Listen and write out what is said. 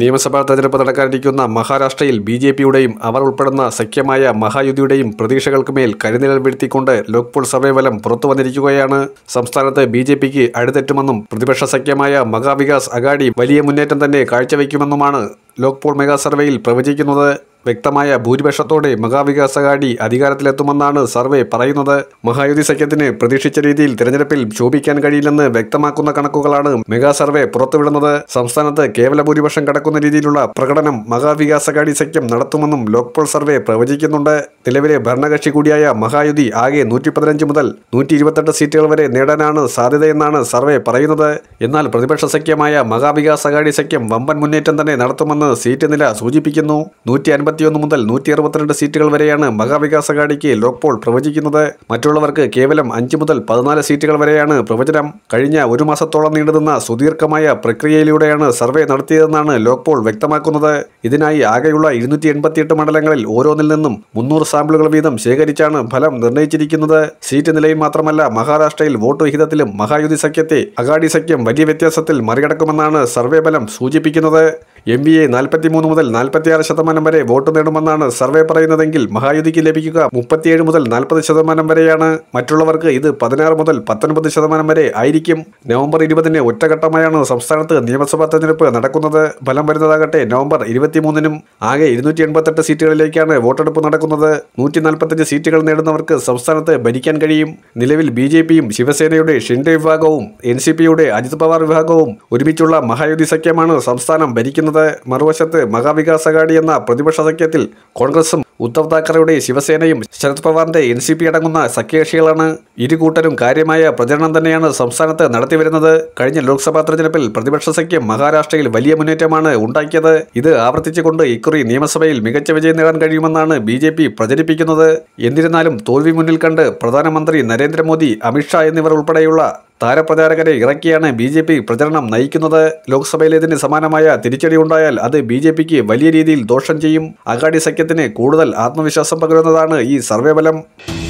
നിയമസഭാ തെരഞ്ഞെടുപ്പ് നടക്കാനിരിക്കുന്ന മഹാരാഷ്ട്രയിൽ ബി ജെ പിയുടെയും അവർ ഉൾപ്പെടുന്ന സഖ്യമായ മഹായുതിയുടെയും മേൽ കരിനിഴൽ വീഴ്ത്തിക്കൊണ്ട് ലോക്പോൾ സർവേ ഫലം പുറത്തു വന്നിരിക്കുകയാണ് സംസ്ഥാനത്ത് ബി ജെ പിക്ക് അടുത്തെറ്റുമെന്നും പ്രതിപക്ഷ സഖ്യമായ മഹാവികാസ് അഗാഡി വലിയ മുന്നേറ്റം തന്നെ കാഴ്ചവെക്കുമെന്നുമാണ് ലോക്പോൾ മെഗാ സർവേയിൽ പ്രവചിക്കുന്നത് വ്യക്തമായ ഭൂരിപക്ഷത്തോടെ മഹാവികാസകാടി അധികാരത്തിലെത്തുമെന്നാണ് സർവേ പറയുന്നത് മഹായുതി സഖ്യത്തിന് പ്രതീക്ഷിച്ച രീതിയിൽ തിരഞ്ഞെടുപ്പിൽ ശോഭിക്കാൻ കഴിയില്ലെന്ന് വ്യക്തമാക്കുന്ന കണക്കുകളാണ് മെഗാ സർവേ പുറത്തുവിടുന്നത് സംസ്ഥാനത്ത് കേവല ഭൂരിപക്ഷം കടക്കുന്ന രീതിയിലുള്ള പ്രകടനം മഹാവികാസകാടി സഖ്യം നടത്തുമെന്നും ലോക്പോൾ സർവേ പ്രവചിക്കുന്നുണ്ട് നിലവിലെ ഭരണകക്ഷി കൂടിയായ മഹായുതി ആകെ നൂറ്റി പതിനഞ്ച് മുതൽ നൂറ്റി ഇരുപത്തെട്ട് സീറ്റുകൾ വരെ നേടാനാണ് സാധ്യതയെന്നാണ് സർവേ പറയുന്നത് എന്നാൽ പ്രതിപക്ഷ സഖ്യമായ മഹാവികാസകാടി സഖ്യം വമ്പൻ മുന്നേറ്റം തന്നെ നടത്തുമെന്ന് സീറ്റ് നില സൂചിപ്പിക്കുന്നു നൂറ്റി അൻപത്തിയൊന്ന് മുതൽ നൂറ്റി അറുപത്തിരണ്ട് സീറ്റുകൾ വരെയാണ് മഹാവികാസ് അഗാഡിക്ക് ലോക്പോൾ പ്രവചിക്കുന്നത് മറ്റുള്ളവർക്ക് കേവലം അഞ്ച് മുതൽ പതിനാല് സീറ്റുകൾ വരെയാണ് പ്രവചനം കഴിഞ്ഞ ഒരു മാസത്തോളം നീണ്ടുനിന്ന സുദീർഘമായ പ്രക്രിയയിലൂടെയാണ് സർവേ നടത്തിയതെന്നാണ് ലോക്പോൾ വ്യക്തമാക്കുന്നത് ഇതിനായി ആകെയുള്ള ഇരുന്നൂറ്റി എൺപത്തിയെട്ട് മണ്ഡലങ്ങളിൽ ഓരോന്നിൽ നിന്നും മുന്നൂറ് സാമ്പിളുകൾ വീതം ശേഖരിച്ചാണ് ഫലം നിർണ്ണയിച്ചിരിക്കുന്നത് സീറ്റ് നിലയിൽ മാത്രമല്ല മഹാരാഷ്ട്രയിൽ വോട്ട് വിഹിതത്തിലും മഹായുതി സഖ്യത്തെ അഗാഡി സഖ്യം വലിയ വ്യത്യാസത്തിൽ മറികടക്കുമെന്നാണ് സർവേ ഫലം സൂചിപ്പിക്കുന്നത് എം വി എ നാൽപ്പത്തിമൂന്ന് മുതൽ നാൽപ്പത്തിയാറ് ശതമാനം വരെ വോട്ട് നേടുമെന്നാണ് സർവേ പറയുന്നതെങ്കിൽ മഹായുതിക്ക് ലഭിക്കുക മുപ്പത്തിയേഴ് മുതൽ നാൽപ്പത് ശതമാനം വരെയാണ് മറ്റുള്ളവർക്ക് ഇത് പതിനാറ് മുതൽ പത്തൊൻപത് ശതമാനം വരെ ആയിരിക്കും നവംബർ ഇരുപതിന് ഒറ്റഘട്ടമായാണ് സംസ്ഥാനത്ത് നിയമസഭാ തെരഞ്ഞെടുപ്പ് നടക്കുന്നത് ഫലം വരുന്നതാകട്ടെ നവംബർ ഇരുപത്തിമൂന്നിനും ആകെ ഇരുന്നൂറ്റി എൺപത്തെട്ട് സീറ്റുകളിലേക്കാണ് വോട്ടെടുപ്പ് നടക്കുന്നത് നൂറ്റി നാൽപ്പത്തഞ്ച് സീറ്റുകൾ നേടുന്നവർക്ക് സംസ്ഥാനത്ത് ഭരിക്കാൻ കഴിയും നിലവിൽ ബി ജെ പിയും ശിവസേനയുടെ ഷിൻഡെ വിഭാഗവും എൻ സി പിയുടെ അജിത് പവാർ വിഭാഗവും ഒരുമിച്ചുള്ള മഹായുതി സഖ്യമാണ് സംസ്ഥാനം ഭരിക്കുന്നത് നിൽക്കുന്നത് മറുവശത്ത് മഹാവികാസ് അഗാഡി എന്ന പ്രതിപക്ഷ സഖ്യത്തിൽ കോൺഗ്രസും ഉദ്ധവ് താക്കറെയുടെ ശിവസേനയും ശരത് പവാറിന്റെ എൻ സി പി അടങ്ങുന്ന സഖ്യകക്ഷികളാണ് ഇരു കൂട്ടരും കാര്യമായ പ്രചരണം തന്നെയാണ് സംസ്ഥാനത്ത് നടത്തിവരുന്നത് കഴിഞ്ഞ ലോക്സഭാ തെരഞ്ഞെടുപ്പിൽ പ്രതിപക്ഷ സഖ്യം മഹാരാഷ്ട്രയിൽ വലിയ മുന്നേറ്റമാണ് ഉണ്ടാക്കിയത് ഇത് ആവർത്തിച്ചുകൊണ്ട് ഇക്കുറി നിയമസഭയിൽ മികച്ച വിജയം നേടാൻ കഴിയുമെന്നാണ് ബി ജെ പി പ്രചരിപ്പിക്കുന്നത് എന്നിരുന്നാലും തോൽവി മുന്നിൽ കണ്ട് പ്രധാനമന്ത്രി നരേന്ദ്രമോദി അമിത്ഷാ എന്നിവർ ഉൾപ്പെടെയുള്ള താരപ്രചാരകരെ ഇറക്കിയാണ് ബി ജെ പി പ്രചരണം നയിക്കുന്നത് ലോക്സഭയിലേതിന് സമാനമായ തിരിച്ചടി ഉണ്ടായാൽ അത് ബി ജെ പിക്ക് വലിയ രീതിയിൽ ദോഷം ചെയ്യും അഗാഡി സഖ്യത്തിന് കൂടുതൽ ആത്മവിശ്വാസം പകരുന്നതാണ് ഈ സർവേ ഫലം